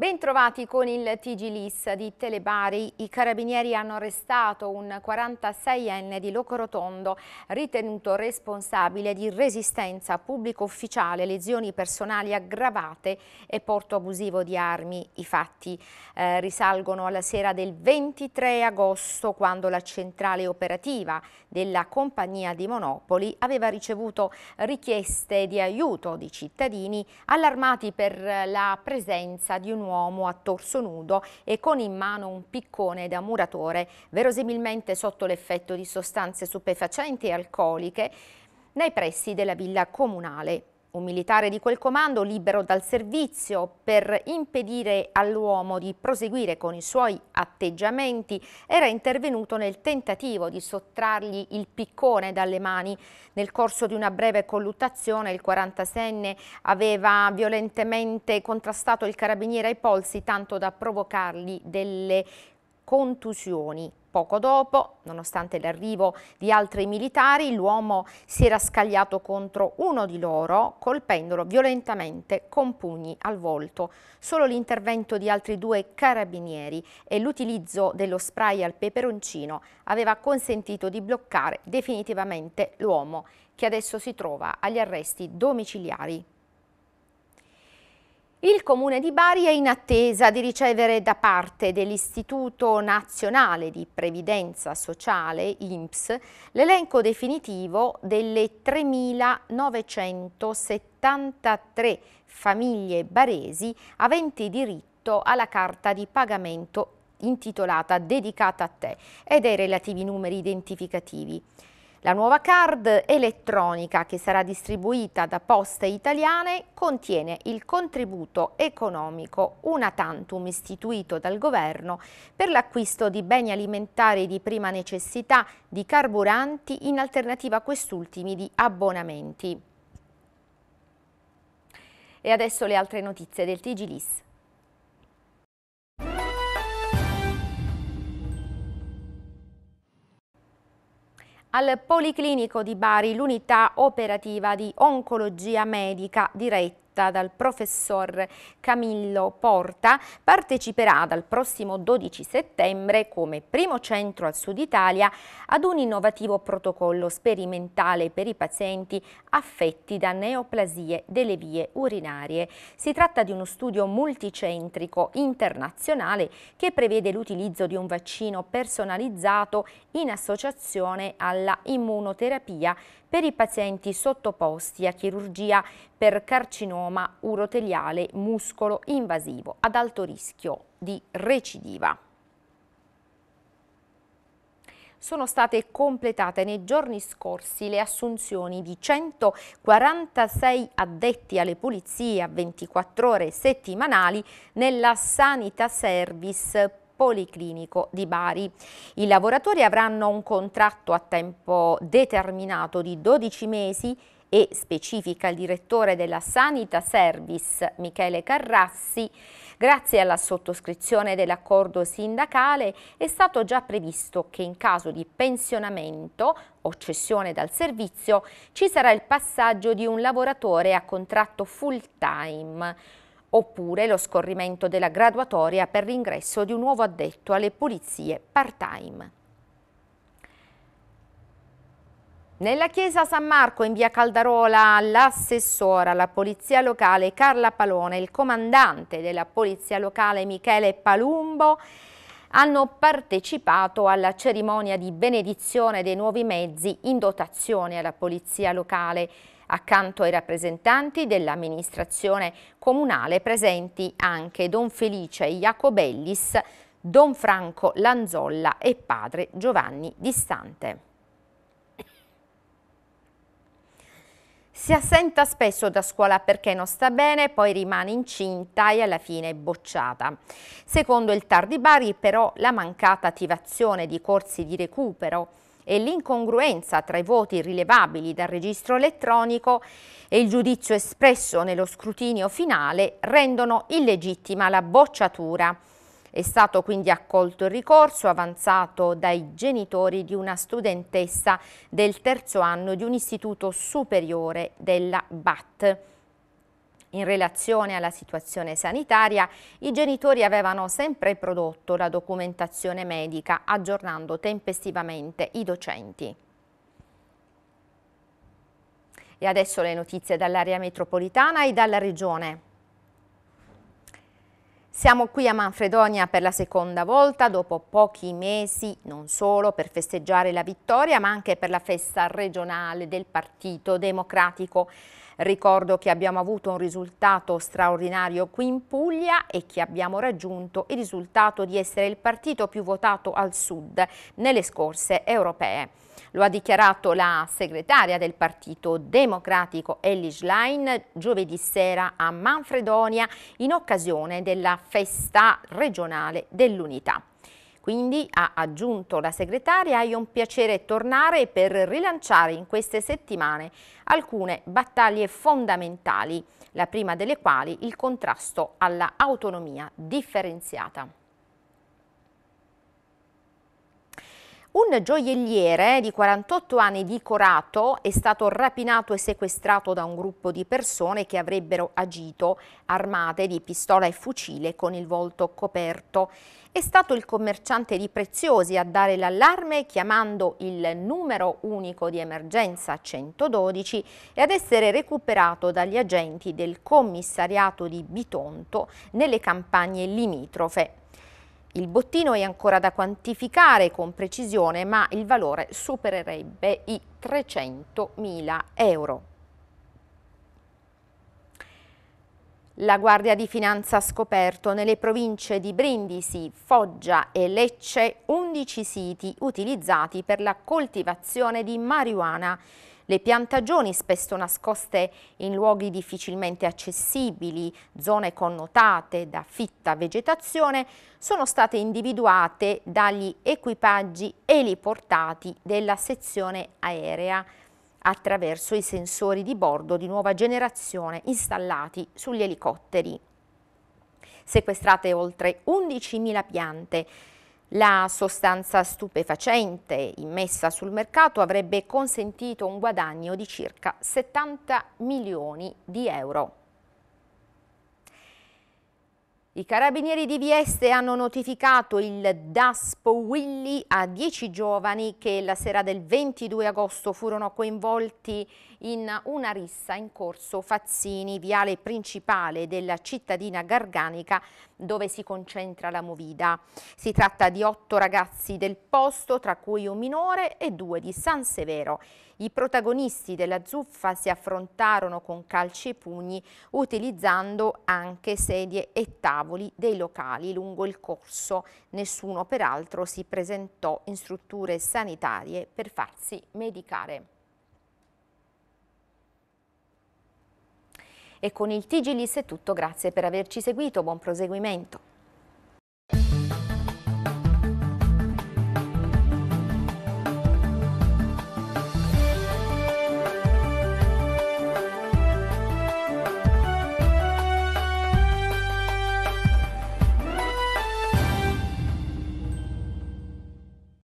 Bentrovati con il TG Lis di Telebari, i carabinieri hanno arrestato un 46enne di Locorotondo ritenuto responsabile di resistenza a pubblico ufficiale, lesioni personali aggravate e porto abusivo di armi. I fatti eh, risalgono alla sera del 23 agosto quando la centrale operativa della compagnia di Monopoli aveva ricevuto richieste di aiuto di cittadini allarmati per la presenza di un uomo uomo a torso nudo e con in mano un piccone da muratore, verosimilmente sotto l'effetto di sostanze stupefacenti e alcoliche, nei pressi della villa comunale. Un militare di quel comando libero dal servizio per impedire all'uomo di proseguire con i suoi atteggiamenti era intervenuto nel tentativo di sottrargli il piccone dalle mani. Nel corso di una breve colluttazione il 46enne aveva violentemente contrastato il carabiniere ai polsi tanto da provocargli delle contusioni Poco dopo, nonostante l'arrivo di altri militari, l'uomo si era scagliato contro uno di loro, colpendolo violentamente con pugni al volto. Solo l'intervento di altri due carabinieri e l'utilizzo dello spray al peperoncino aveva consentito di bloccare definitivamente l'uomo, che adesso si trova agli arresti domiciliari. Il Comune di Bari è in attesa di ricevere da parte dell'Istituto Nazionale di Previdenza Sociale, INPS, l'elenco definitivo delle 3.973 famiglie baresi aventi diritto alla carta di pagamento intitolata Dedicata a te e dei relativi numeri identificativi. La nuova card elettronica che sarà distribuita da Poste Italiane contiene il contributo economico una tantum istituito dal governo per l'acquisto di beni alimentari di prima necessità, di carburanti, in alternativa a quest'ultimi di abbonamenti. E adesso le altre notizie del Tigilis. Al Policlinico di Bari l'unità operativa di oncologia medica diretta condotta dal professor Camillo Porta, parteciperà dal prossimo 12 settembre come primo centro al Sud Italia ad un innovativo protocollo sperimentale per i pazienti affetti da neoplasie delle vie urinarie. Si tratta di uno studio multicentrico internazionale che prevede l'utilizzo di un vaccino personalizzato in associazione alla immunoterapia per i pazienti sottoposti a chirurgia per carcinoma uroteliale muscolo invasivo ad alto rischio di recidiva sono state completate nei giorni scorsi le assunzioni di 146 addetti alle pulizie a 24 ore settimanali nella Sanita Service Policlinico di Bari. I lavoratori avranno un contratto a tempo determinato di 12 mesi e specifica il direttore della Sanita Service Michele Carrassi, grazie alla sottoscrizione dell'accordo sindacale è stato già previsto che in caso di pensionamento o cessione dal servizio ci sarà il passaggio di un lavoratore a contratto full time oppure lo scorrimento della graduatoria per l'ingresso di un nuovo addetto alle pulizie part-time. Nella chiesa San Marco in via Caldarola l'assessora alla polizia locale Carla Palone e il comandante della polizia locale Michele Palumbo hanno partecipato alla cerimonia di benedizione dei nuovi mezzi in dotazione alla polizia locale accanto ai rappresentanti dell'amministrazione comunale presenti anche Don Felice Iacobellis, Don Franco Lanzolla e padre Giovanni Distante. Si assenta spesso da scuola perché non sta bene, poi rimane incinta e alla fine è bocciata. Secondo il Tar Bari però la mancata attivazione di corsi di recupero e l'incongruenza tra i voti rilevabili dal registro elettronico e il giudizio espresso nello scrutinio finale rendono illegittima la bocciatura è stato quindi accolto il ricorso avanzato dai genitori di una studentessa del terzo anno di un istituto superiore della BAT. In relazione alla situazione sanitaria, i genitori avevano sempre prodotto la documentazione medica, aggiornando tempestivamente i docenti. E adesso le notizie dall'area metropolitana e dalla regione. Siamo qui a Manfredonia per la seconda volta dopo pochi mesi non solo per festeggiare la vittoria ma anche per la festa regionale del Partito Democratico Ricordo che abbiamo avuto un risultato straordinario qui in Puglia e che abbiamo raggiunto il risultato di essere il partito più votato al Sud nelle scorse europee. Lo ha dichiarato la segretaria del Partito Democratico Ellie Schlein giovedì sera a Manfredonia in occasione della festa regionale dell'unità. Quindi, ha aggiunto la segretaria, è un piacere tornare per rilanciare in queste settimane alcune battaglie fondamentali, la prima delle quali il contrasto alla autonomia differenziata. Un gioielliere di 48 anni di Corato è stato rapinato e sequestrato da un gruppo di persone che avrebbero agito armate di pistola e fucile con il volto coperto. È stato il commerciante di preziosi a dare l'allarme chiamando il numero unico di emergenza 112 e ad essere recuperato dagli agenti del commissariato di Bitonto nelle campagne limitrofe. Il bottino è ancora da quantificare con precisione, ma il valore supererebbe i 300.000 euro. La Guardia di Finanza ha scoperto nelle province di Brindisi, Foggia e Lecce 11 siti utilizzati per la coltivazione di marijuana. Le piantagioni, spesso nascoste in luoghi difficilmente accessibili, zone connotate da fitta vegetazione, sono state individuate dagli equipaggi eliportati della sezione aerea attraverso i sensori di bordo di nuova generazione installati sugli elicotteri. Sequestrate oltre 11.000 piante, la sostanza stupefacente immessa sul mercato avrebbe consentito un guadagno di circa 70 milioni di euro. I carabinieri di Vieste hanno notificato il Daspo Willy a dieci giovani che la sera del 22 agosto furono coinvolti in una rissa in corso Fazzini, viale principale della cittadina garganica dove si concentra la movida. Si tratta di otto ragazzi del posto, tra cui un minore e due di San Severo. I protagonisti della zuffa si affrontarono con calci e pugni utilizzando anche sedie e tavole tavoli dei locali lungo il corso. Nessuno peraltro si presentò in strutture sanitarie per farsi medicare. E con il TG Liss è tutto, grazie per averci seguito, buon proseguimento.